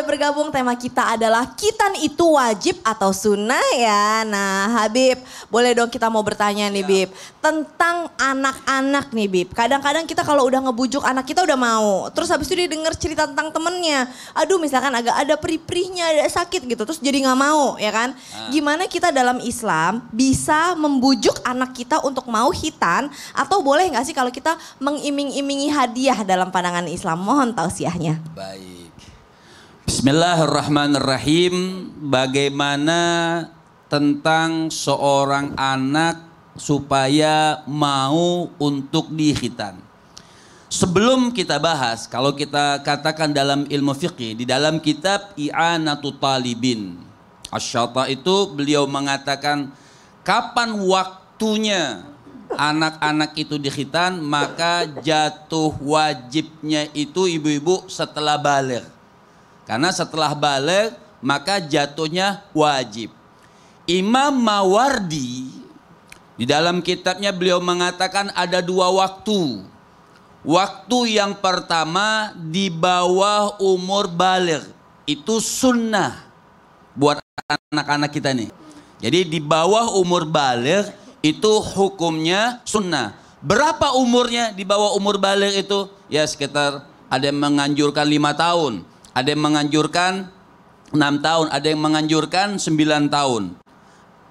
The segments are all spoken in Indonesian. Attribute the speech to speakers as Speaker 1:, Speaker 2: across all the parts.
Speaker 1: aja bergabung. Tema kita adalah kitan itu wajib atau sunnah ya. Nah Habib, boleh dong kita mau bertanya nih ya. Bib. Tentang anak-anak nih Bib. Kadang-kadang kita kalau udah ngebujuk anak kita udah mau. Terus habis itu dia denger cerita tentang temennya. Aduh misalkan agak ada perih-perihnya, ada sakit gitu. Terus jadi gak mau ya kan. Nah. Gimana kita dalam Islam bisa membujuk anak kita untuk mau hitan. Atau boleh gak sih kalau kita mengiming-imingi hadiah dalam pandangan Islam. Mohon tausiahnya. Baik.
Speaker 2: Bismillahirrahmanirrahim. Bagaimana tentang seorang anak supaya mau untuk dihitan? Sebelum kita bahas, kalau kita katakan dalam ilmu fikih di dalam kitab I'anatu Talibin, Asyata itu beliau mengatakan kapan waktunya anak-anak itu dihitan maka jatuh wajibnya itu ibu-ibu setelah balik karena setelah balik maka jatuhnya wajib. Imam Mawardi di dalam kitabnya beliau mengatakan ada dua waktu. Waktu yang pertama di bawah umur balik itu sunnah buat anak-anak kita nih. Jadi di bawah umur balik itu hukumnya sunnah. Berapa umurnya di bawah umur balik itu? Ya sekitar ada yang menganjurkan lima tahun. Ada yang menganjurkan 6 tahun, ada yang menganjurkan 9 tahun.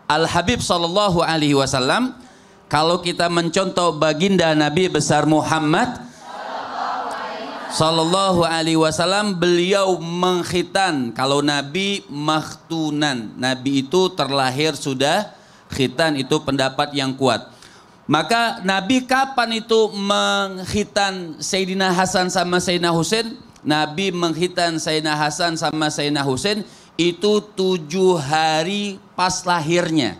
Speaker 2: Al Habib Shallallahu Alaihi Wasallam, kalau kita mencontoh baginda Nabi besar Muhammad Sallallahu Alaihi Wasallam, beliau mengkhitan. Kalau Nabi maktunan, Nabi itu terlahir sudah khitan itu pendapat yang kuat. Maka Nabi kapan itu mengkhitan Sayyidina Hasan sama Sayyidina Husain? Nabi menghitan Sayyidina Hasan sama Sayyidina Husain itu tujuh hari pas lahirnya.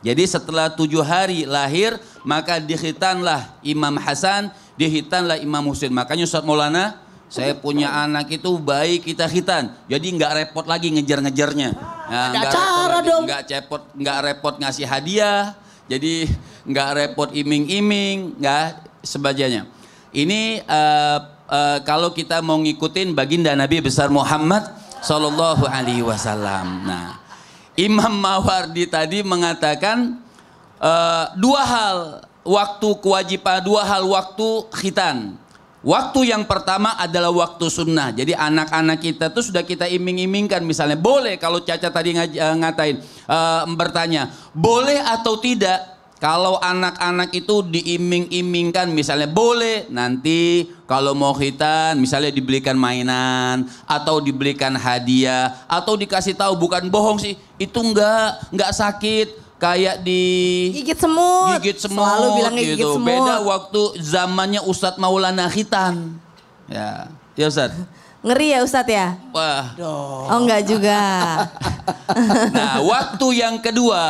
Speaker 2: Jadi setelah tujuh hari lahir, maka dihitanlah Imam Hasan, dihitanlah Imam Husain. Makanya Ustaz Maulana, saya punya anak itu baik kita hitan. Jadi nggak repot lagi ngejar-ngejarnya. Nah, cara dong. Nggak cepot, nggak repot ngasih hadiah. Jadi nggak repot iming-iming, nggak sebagainya. Ini uh, Eh, kalau kita mau ngikutin baginda Nabi besar Muhammad Shallallahu Alaihi Wasallam. Nah, Imam Mawardi tadi mengatakan uh, dua hal waktu kewajiban, dua hal waktu khitan. Waktu yang pertama adalah waktu sunnah. Jadi anak-anak kita tuh sudah kita iming-imingkan misalnya boleh kalau Caca tadi eh, ngatain uh, bertanya boleh atau tidak kalau anak-anak itu diiming-imingkan misalnya boleh nanti kalau mau khitan misalnya dibelikan mainan atau dibelikan hadiah atau dikasih tahu bukan bohong sih itu enggak enggak sakit kayak di gigit semut. Gigit semut. Selalu bilang gitu. gigit semut. Beda waktu zamannya Ustadz Maulana Khitan. Ya, ya Ustadz. Ngeri ya Ustadz ya? Wah. Oh enggak juga. nah waktu yang kedua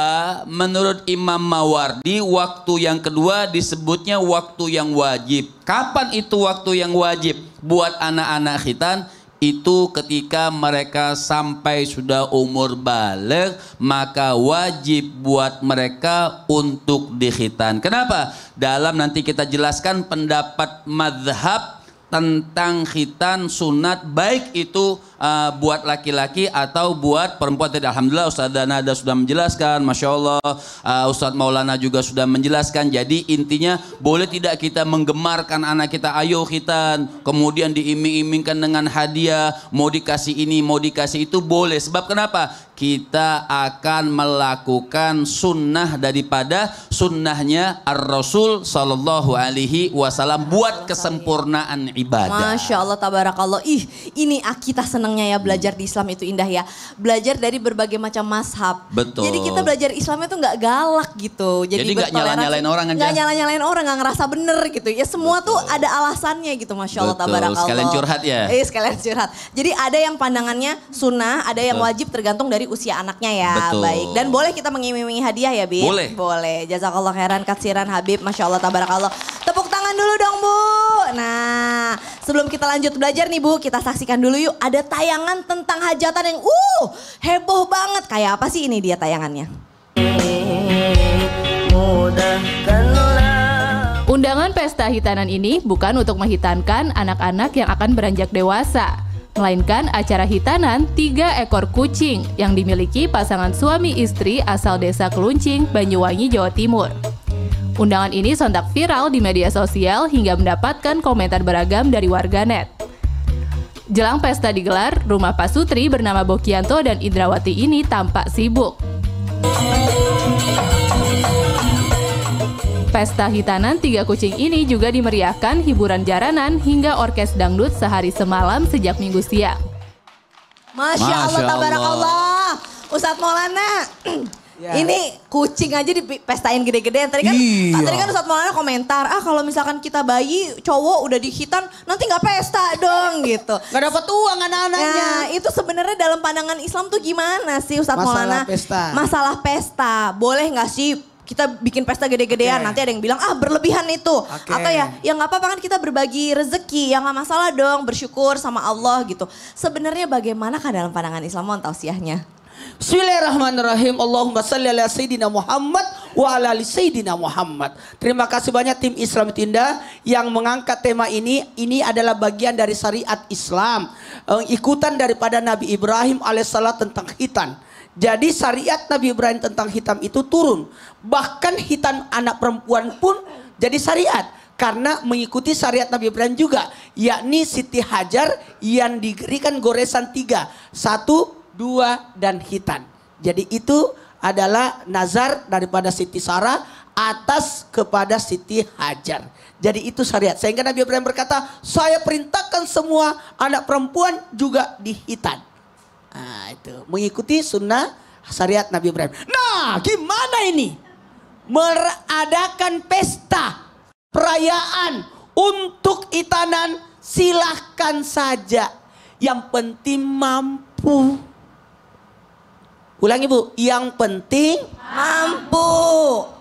Speaker 2: menurut Imam Mawardi waktu yang kedua disebutnya waktu yang wajib. Kapan itu waktu yang wajib? Buat anak-anak khitan itu ketika mereka sampai sudah umur balik maka wajib buat mereka untuk dikhitan. Kenapa? Dalam nanti kita jelaskan pendapat madhab tentang khitan sunat baik itu uh, buat laki-laki atau buat perempuan tidak, alhamdulillah Ustaz Danada sudah menjelaskan Masya Allah uh, Ustaz Maulana juga sudah menjelaskan jadi intinya boleh tidak kita menggemarkan anak kita ayo khitan kemudian diiming-imingkan dengan hadiah mau dikasih ini mau dikasih itu boleh sebab kenapa kita akan melakukan sunnah daripada sunnahnya Ar-Rasul Sallallahu Alaihi Wasallam buat kesempurnaan ibadah.
Speaker 1: Masya Allah, tabarakallah. Ih, ini kita senang senangnya ya hmm. belajar di Islam itu indah ya. Belajar dari berbagai macam mashab.
Speaker 2: Betul. Jadi kita
Speaker 1: belajar Islam itu nggak galak gitu. Jadi, Jadi nggak nyala-nyalain orang aja. Nggak nyala-nyalain orang, nggak ngerasa bener gitu. Ya semua Betul. tuh ada alasannya gitu Masya Allah Betul. tabarakallah. Sekalian curhat ya. Eh sekalian curhat. Jadi ada yang pandangannya sunnah, ada yang wajib tergantung dari usia anaknya ya. Betul. Baik. Dan boleh kita mengiming hadiah ya Bib. Boleh. Boleh. Jazakallah khairan katsiran Habib. Masya Allah tabarakallah. Tepuk tangan dulu dong Bu. Nah sebelum kita lanjut belajar nih Bu, kita saksikan dulu yuk ada tayangan tentang hajatan yang uh heboh banget. Kayak apa sih ini dia tayangannya? Undangan pesta hitanan ini bukan untuk menghitankan anak-anak yang akan beranjak dewasa, melainkan acara hitanan tiga ekor kucing yang dimiliki pasangan suami istri asal desa Keluncing, Banyuwangi, Jawa Timur. Undangan ini sontak viral di media sosial hingga mendapatkan komentar beragam dari warganet. Jelang pesta digelar, rumah Pak Sutri bernama Bokianto dan Indrawati ini tampak sibuk. Pesta hitanan tiga kucing ini juga dimeriahkan hiburan jaranan hingga orkes dangdut sehari semalam sejak minggu siang. Masya, Masya Allah, tabarakallah. Ustadz Maulana, Yeah. Ini kucing aja dipestain gede gede Tadi kan iya. tadi kan Ustadz Maulana komentar, ah kalau misalkan kita bayi cowok udah dihitan nanti nggak pesta dong gitu. Gak dapat uang anak-anaknya. Nah, itu sebenarnya dalam pandangan Islam tuh gimana sih Ustadz Maulana? Masalah pesta. Masalah pesta. Boleh nggak sih kita bikin pesta gede-gedean okay. nanti ada yang bilang ah berlebihan itu okay. atau ya yang nggak apa-apa kan kita berbagi rezeki yang nggak masalah dong bersyukur sama Allah gitu sebenarnya bagaimana kan dalam pandangan Islam mohon
Speaker 3: tausiahnya Bismillahirrahmanirrahim. Allahumma salli ala Sayyidina Muhammad wa ala ali Sayyidina Muhammad. Terima kasih banyak tim Islam Tinda yang mengangkat tema ini. Ini adalah bagian dari syariat Islam. Eh, ikutan daripada Nabi Ibrahim alaihissalam tentang hitam. Jadi syariat Nabi Ibrahim tentang hitam itu turun. Bahkan hitam anak perempuan pun jadi syariat. Karena mengikuti syariat Nabi Ibrahim juga. Yakni Siti Hajar yang diberikan goresan tiga. Satu dua, dan hitan. Jadi itu adalah nazar daripada Siti Sarah atas kepada Siti Hajar. Jadi itu syariat. Sehingga Nabi Ibrahim berkata, saya perintahkan semua anak perempuan juga dihitan. Nah, itu mengikuti sunnah syariat Nabi Ibrahim. Nah, gimana ini? Meradakan pesta perayaan untuk itanan silahkan saja. Yang penting mampu. Ulangi bu, yang penting mampu,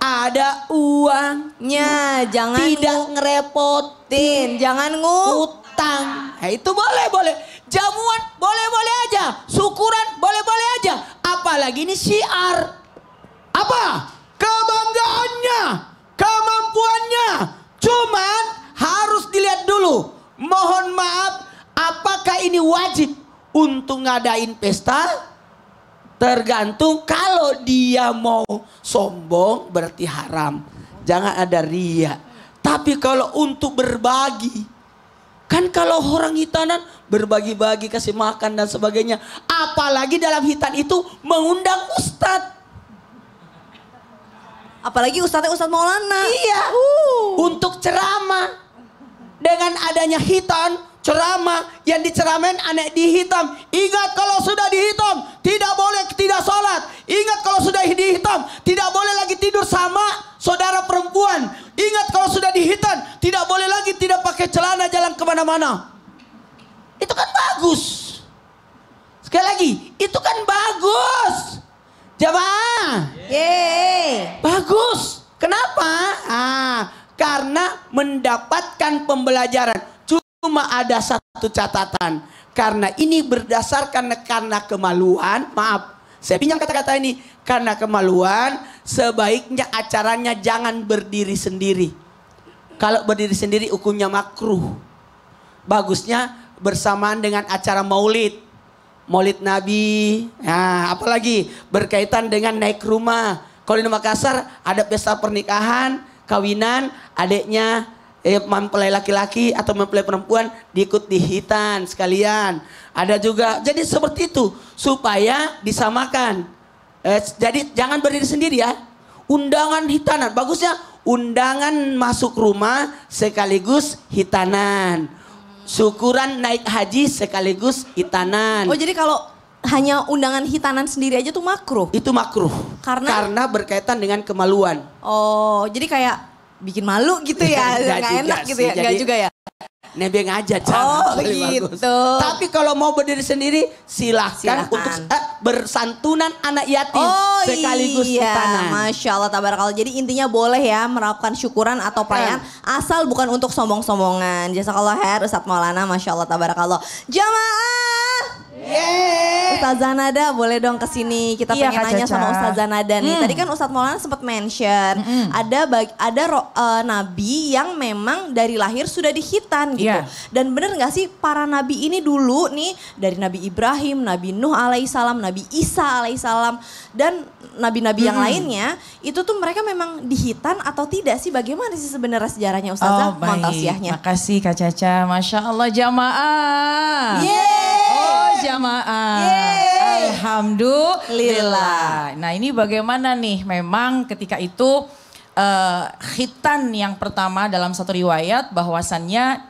Speaker 3: ada uangnya, jangan tidak ngu... ngerepotin, jangan ngutang. Nah, itu boleh boleh, jamuan boleh boleh aja, syukuran boleh boleh aja, apalagi ini syiar. Apa? Kebanggaannya, kemampuannya, cuman harus dilihat dulu. Mohon maaf, apakah ini wajib untuk ngadain pesta? Tergantung kalau dia mau sombong berarti haram. Jangan ada ria. Tapi kalau untuk berbagi. Kan kalau orang hitanan berbagi-bagi kasih makan dan sebagainya. Apalagi dalam hitan itu mengundang Ustad, Apalagi ustadz ustadz Maulana. Iya. Uh. Untuk ceramah. Dengan adanya hitan ceramah yang diceramain aneh dihitam. Ingat kalau sudah dihitam tidak boleh tidak sholat. Ingat kalau sudah dihitam tidak boleh lagi tidur sama saudara perempuan. Ingat kalau sudah dihitam tidak boleh lagi tidak pakai celana jalan kemana-mana. Itu kan bagus. Sekali lagi, itu kan bagus. Jamaah. Yeah. Bagus. Kenapa? Ah, karena mendapatkan pembelajaran Cuma ada satu catatan. Karena ini berdasarkan karena kemaluan. Maaf, saya pinjam kata-kata ini. Karena kemaluan, sebaiknya acaranya jangan berdiri sendiri. Kalau berdiri sendiri hukumnya makruh. Bagusnya bersamaan dengan acara maulid. Maulid Nabi. Nah, apalagi berkaitan dengan naik rumah. Kalau di Makassar ada pesta pernikahan, kawinan, adiknya eh, mempelai laki-laki atau mempelai perempuan diikut hitan sekalian. Ada juga, jadi seperti itu supaya disamakan. Eh, jadi jangan berdiri sendiri ya. Undangan hitanan, bagusnya undangan masuk rumah sekaligus hitanan. Syukuran naik haji sekaligus hitanan. Oh jadi kalau hanya undangan hitanan sendiri aja tuh makruh. Itu makruh. Karena karena berkaitan dengan kemaluan.
Speaker 1: Oh,
Speaker 3: jadi kayak bikin malu gitu ya, iya, nggak enak gitu ya, nggak juga ya nebeng aja cara. Oh gitu. Tapi kalau mau berdiri sendiri silahkan, silahkan. untuk eh, bersantunan anak yatim oh, sekaligus iya. Tutanan.
Speaker 1: Masya Allah tabarakallah. Jadi intinya boleh ya merapkan syukuran atau perayaan eh. asal bukan untuk sombong-sombongan. Jasa kalau her ustadz Maulana Masya Allah tabarakallah. Jamaah. Yeay. Ustazah Nada boleh dong kesini. Kita iya, pengen nanya sama ustadz Nada nih. Hmm. Tadi kan ustadz Maulana sempat mention hmm. ada bag, ada ro, uh, nabi yang memang dari lahir sudah dihitan gitu. Yeah. Dan bener gak sih para nabi ini dulu nih dari Nabi Ibrahim, Nabi Nuh alaihissalam, Nabi Isa alaihissalam dan nabi-nabi hmm. yang lainnya itu tuh mereka memang dihitan atau tidak sih? Bagaimana sih sebenarnya sejarahnya Ustazah oh, Montasiahnya? Makasih Kak Caca, Masya Allah jamaah. Yeay! Oh jamaah. Yeay!
Speaker 4: Alhamdulillah. Nah ini bagaimana nih? Memang ketika itu uh, khitan yang pertama dalam satu riwayat bahwasannya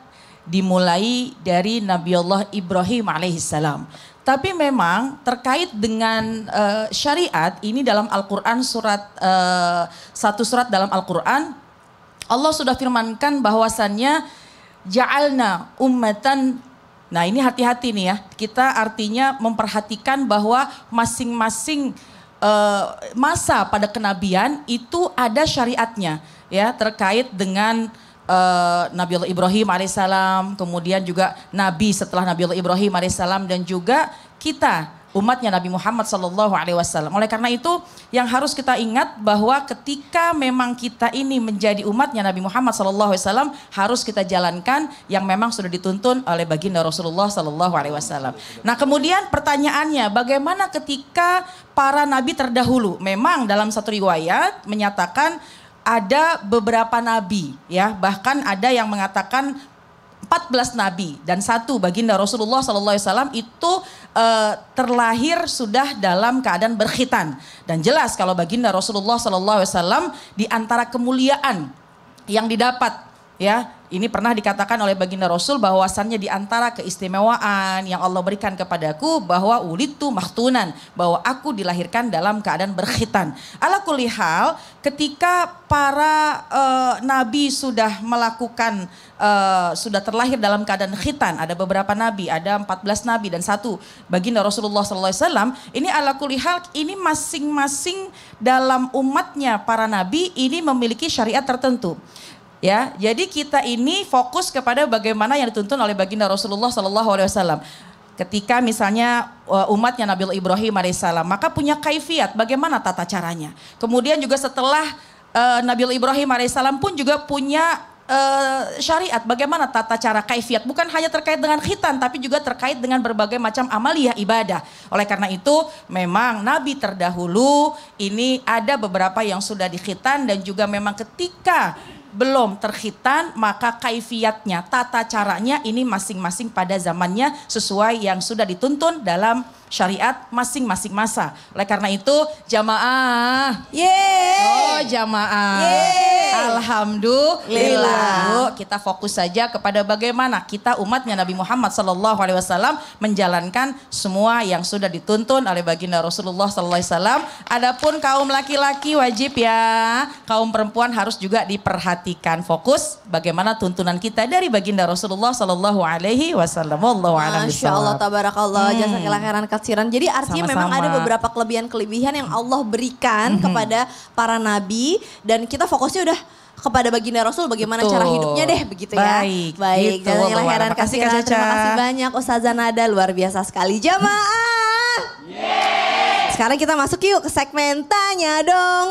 Speaker 4: dimulai dari Nabi Allah Ibrahim alaihissalam. Tapi memang terkait dengan uh, syariat ini dalam Al-Qur'an surat uh, satu surat dalam Al-Qur'an Allah sudah firmankan bahwasannya ja'alna ummatan Nah, ini hati-hati nih ya. Kita artinya memperhatikan bahwa masing-masing uh, masa pada kenabian itu ada syariatnya ya terkait dengan Eh, nabi Allah Ibrahim alaihissalam, kemudian juga Nabi setelah Nabi Allah Ibrahim alaihissalam dan juga kita umatnya Nabi Muhammad sallallahu Alaihi Wasallam. Oleh karena itu yang harus kita ingat bahwa ketika memang kita ini menjadi umatnya Nabi Muhammad sallallahu Alaihi Wasallam harus kita jalankan yang memang sudah dituntun oleh baginda Rasulullah sallallahu Alaihi Wasallam. Nah kemudian pertanyaannya bagaimana ketika para nabi terdahulu memang dalam satu riwayat menyatakan ada beberapa nabi ya bahkan ada yang mengatakan 14 nabi dan satu baginda Rasulullah SAW itu e, terlahir sudah dalam keadaan berkhitan dan jelas kalau baginda Rasulullah SAW di antara kemuliaan yang didapat ya ini pernah dikatakan oleh baginda Rasul bahwasannya di antara keistimewaan yang Allah berikan kepadaku bahwa ulit ulitu mahtunan, bahwa aku dilahirkan dalam keadaan berkhitan. Ala kulihal ketika para e, nabi sudah melakukan e, sudah terlahir dalam keadaan khitan, ada beberapa nabi, ada 14 nabi dan satu baginda Rasulullah SAW, ini ala kulihal ini masing-masing dalam umatnya para nabi ini memiliki syariat tertentu. Ya, jadi kita ini fokus kepada bagaimana yang dituntun oleh baginda Rasulullah Shallallahu Alaihi Wasallam. Ketika misalnya uh, umatnya Nabi Ibrahim alaihissalam, maka punya kaifiat bagaimana tata caranya. Kemudian juga setelah uh, Nabi Ibrahim alaihissalam pun juga punya uh, syariat bagaimana tata cara kaifiat bukan hanya terkait dengan khitan tapi juga terkait dengan berbagai macam amaliyah ibadah. Oleh karena itu memang nabi terdahulu ini ada beberapa yang sudah dikhitan dan juga memang ketika belum terkhitan maka kaifiatnya tata caranya ini masing-masing pada zamannya sesuai yang sudah dituntun dalam syariat masing-masing masa. Oleh karena itu jamaah. Yeay. Oh jamaah. Yeay. Alhamdulillah. Lila. Kita fokus saja kepada bagaimana kita umatnya Nabi Muhammad Sallallahu Alaihi Wasallam menjalankan semua yang sudah dituntun oleh baginda Rasulullah Sallallahu Alaihi Wasallam. Adapun kaum laki-laki wajib ya, kaum perempuan harus juga diperhatikan fokus bagaimana tuntunan kita dari baginda Rasulullah Sallallahu Alaihi Wasallam. Wallahu a'lam Masya
Speaker 1: tabarakallah, hmm. jasa kelahiran taksiran. Jadi artinya Sama-sama. memang ada beberapa kelebihan-kelebihan yang Allah berikan mm-hmm. kepada para nabi dan kita fokusnya udah kepada baginda Rasul bagaimana Betul. cara hidupnya deh begitu ya. Baik. Baik. Gitu, Jangan heran kasih Terima kasih banyak Ustazah Nada luar biasa sekali jamaah. Sekarang kita masuk yuk ke segmen tanya dong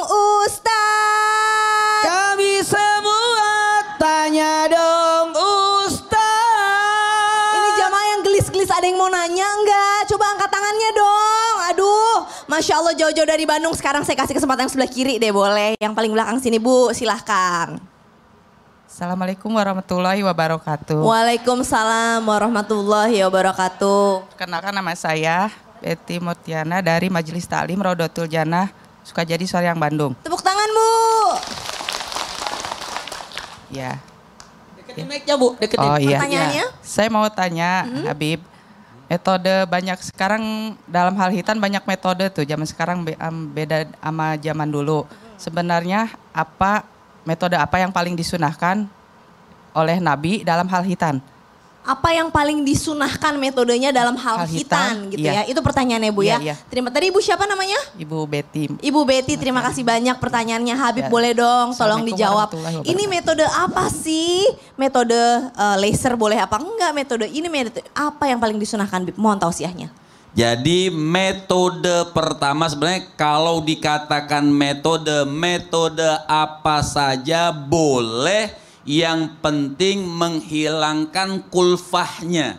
Speaker 1: Ustaz. Kami se semuanya enggak? Coba angkat tangannya dong. Aduh, Masya Allah jauh-jauh dari Bandung. Sekarang saya kasih kesempatan yang sebelah kiri deh boleh. Yang paling belakang sini Bu, silahkan.
Speaker 4: Assalamualaikum warahmatullahi wabarakatuh.
Speaker 1: Waalaikumsalam warahmatullahi wabarakatuh. Kenalkan nama saya Betty Mutiana dari
Speaker 4: Majelis Talim Rodotul Janah suara yang Bandung.
Speaker 1: Tepuk tangan Bu. Ya, Deketin
Speaker 3: ya. mic-nya Bu, deketin. Oh, iya. iya. Pertanyaannya? Ya.
Speaker 4: Saya mau tanya mm -hmm. Habib, metode banyak sekarang dalam hal hitan banyak metode tuh zaman sekarang beda sama zaman dulu sebenarnya apa
Speaker 1: metode apa yang paling disunahkan oleh Nabi dalam hal hitan apa yang paling disunahkan metodenya dalam hal, hal hitan, hitan gitu iya. ya. Itu pertanyaannya Bu iya, ya. Iya. Terima tadi Ibu siapa namanya? Ibu Betty. Ibu Betty, terima kasih banyak pertanyaannya Habib ya. boleh dong tolong dijawab. Ini metode apa sih? Metode uh, laser boleh apa enggak? Metode ini metode apa yang paling disunahkan Bib? Mohon tausiahnya.
Speaker 2: Jadi metode pertama sebenarnya kalau dikatakan metode, metode apa saja boleh yang penting menghilangkan kulfahnya.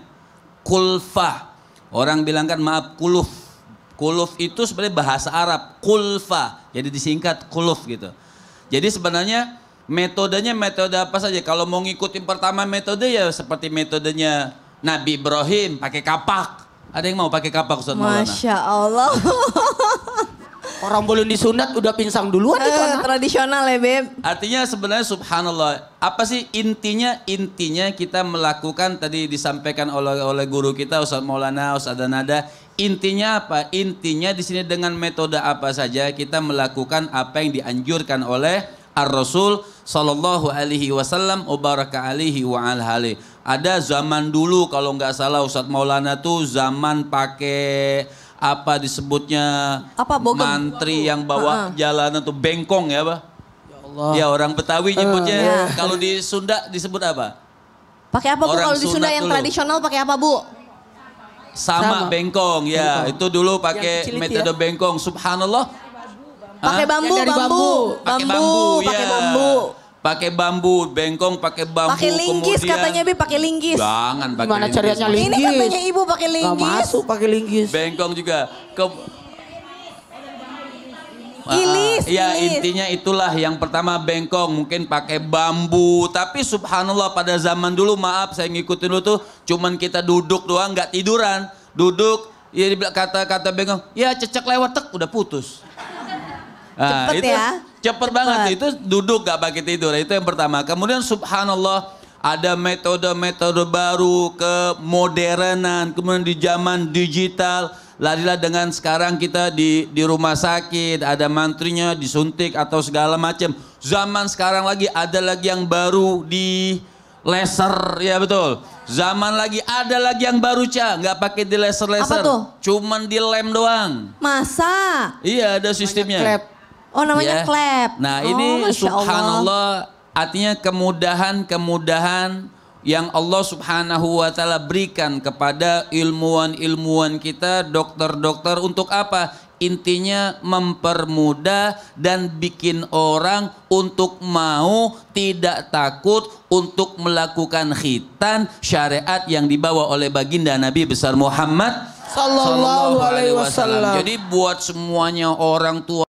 Speaker 2: Kulfah. Orang bilang kan maaf kuluf. Kuluf itu sebenarnya bahasa Arab. Kulfah. Jadi disingkat kuluf gitu. Jadi sebenarnya metodenya metode apa saja. Kalau mau ngikutin pertama metode ya seperti metodenya Nabi Ibrahim pakai kapak. Ada yang mau pakai kapak Ustaz Masya
Speaker 3: Allah. Orang belum disunat udah pinsang duluan itu eh, anak. Tradisional ya Beb.
Speaker 2: Artinya sebenarnya subhanallah. Apa sih intinya? Intinya kita melakukan tadi disampaikan oleh oleh guru kita Ustaz Maulana, Ustaz Danada. Intinya apa? Intinya di sini dengan metode apa saja kita melakukan apa yang dianjurkan oleh Ar-Rasul Sallallahu alaihi wasallam Ubaraka Alihi wa alhali Ada zaman dulu kalau nggak salah Ustaz Maulana tuh zaman pakai apa disebutnya apa bogem? mantri yang bawa uh -uh. jalanan tuh bengkong ya, Pak? Ya Allah. Ya orang Betawi nyebutnya. Uh, ya. Kalau di Sunda disebut apa?
Speaker 1: Pakai apa orang Bu kalau di Sunda yang dulu. tradisional pakai apa Bu?
Speaker 2: Sama, Sama. bengkong ya. Bengkong. Itu dulu pakai ya? metode ya? bengkong. Subhanallah. Pakai bambu, bambu, bambu,
Speaker 1: bambu, bambu, bambu. Ya.
Speaker 2: bambu. Pakai bambu, bengkong pakai bambu. Pakai linggis kemudian, katanya Bi,
Speaker 1: pakai linggis.
Speaker 2: Jangan pakai ceritanya linggis? Ini katanya
Speaker 1: Ibu pakai linggis. Gak
Speaker 2: masuk pakai linggis. Bengkong juga. Ke, Ilis, uh, ya ilis. intinya itulah yang pertama bengkong mungkin pakai bambu tapi subhanallah pada zaman dulu maaf saya ngikutin dulu tuh cuman kita duduk doang nggak tiduran duduk ya kata-kata bengkong ya cecek lewat tek udah putus nah, Cepet itu, ya Cepet banget itu duduk gak pakai tidur. Itu yang pertama. Kemudian subhanallah ada metode-metode baru ke modernan, kemudian di zaman digital. Larilah dengan sekarang kita di di rumah sakit, ada mantrinya disuntik atau segala macam. Zaman sekarang lagi ada lagi yang baru di laser, ya betul. Zaman lagi ada lagi yang baru cah, nggak pakai di laser laser, cuman di lem doang. Masa? Iya ada sistemnya.
Speaker 1: Oh namanya ya. clap. Nah oh, ini subhanallah
Speaker 2: artinya kemudahan-kemudahan yang Allah subhanahu wa ta'ala berikan kepada ilmuwan-ilmuwan kita, dokter-dokter untuk apa? Intinya mempermudah dan bikin orang untuk mau tidak takut untuk melakukan khitan syariat yang dibawa oleh baginda Nabi besar Muhammad Sallallahu alaihi wasallam. Jadi buat semuanya orang tua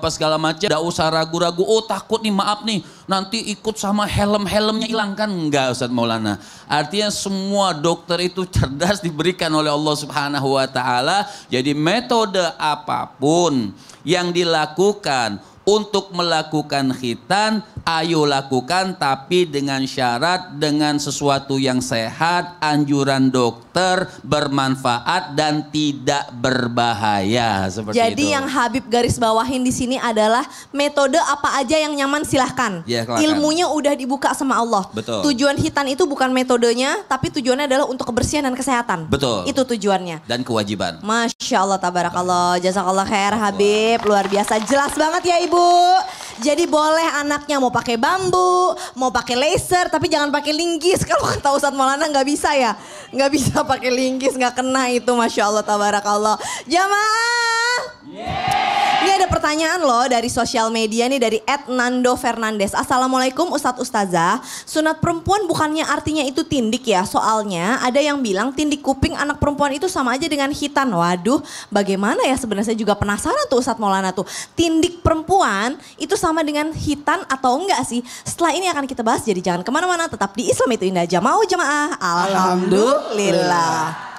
Speaker 2: apa segala macam, tidak usah ragu-ragu, oh takut nih maaf nih, nanti ikut sama helm-helmnya hilang kan? Enggak Ustaz Maulana. Artinya semua dokter itu cerdas diberikan oleh Allah Subhanahu wa taala. Jadi metode apapun yang dilakukan untuk melakukan khitan ayo lakukan tapi dengan syarat dengan sesuatu yang sehat, anjuran dokter, bermanfaat dan tidak berbahaya seperti Jadi itu. yang
Speaker 1: Habib garis bawahin di sini adalah metode apa aja yang nyaman silahkan. Ya, Ilmunya udah dibuka sama Allah. Betul. Tujuan hitan itu bukan metodenya tapi tujuannya adalah untuk kebersihan dan kesehatan. Betul. Itu tujuannya.
Speaker 2: Dan kewajiban.
Speaker 1: Masya Allah tabarakallah. Jazakallah khair Habib. Luar biasa. Jelas banget ya Ibu. Jadi boleh anaknya mau pakai bambu, mau pakai laser, tapi jangan pakai linggis. Kalau kata Ustadz Maulana nggak bisa ya, nggak bisa pakai linggis, nggak kena itu, masya Allah, tabarakallah. Jamaah. Ini ada pertanyaan loh dari sosial media nih dari Ed Nando Fernandez. Assalamualaikum Ustadz Ustazah. Sunat perempuan bukannya artinya itu tindik ya. Soalnya ada yang bilang tindik kuping anak perempuan itu sama aja dengan hitan. Waduh bagaimana ya sebenarnya juga penasaran tuh Ustadz Maulana tuh. Tindik perempuan itu sama dengan hitan atau enggak sih? Setelah ini akan kita bahas jadi jangan kemana-mana tetap di Islam itu indah. Mau jamaah. Alhamdulillah. Alhamdulillah.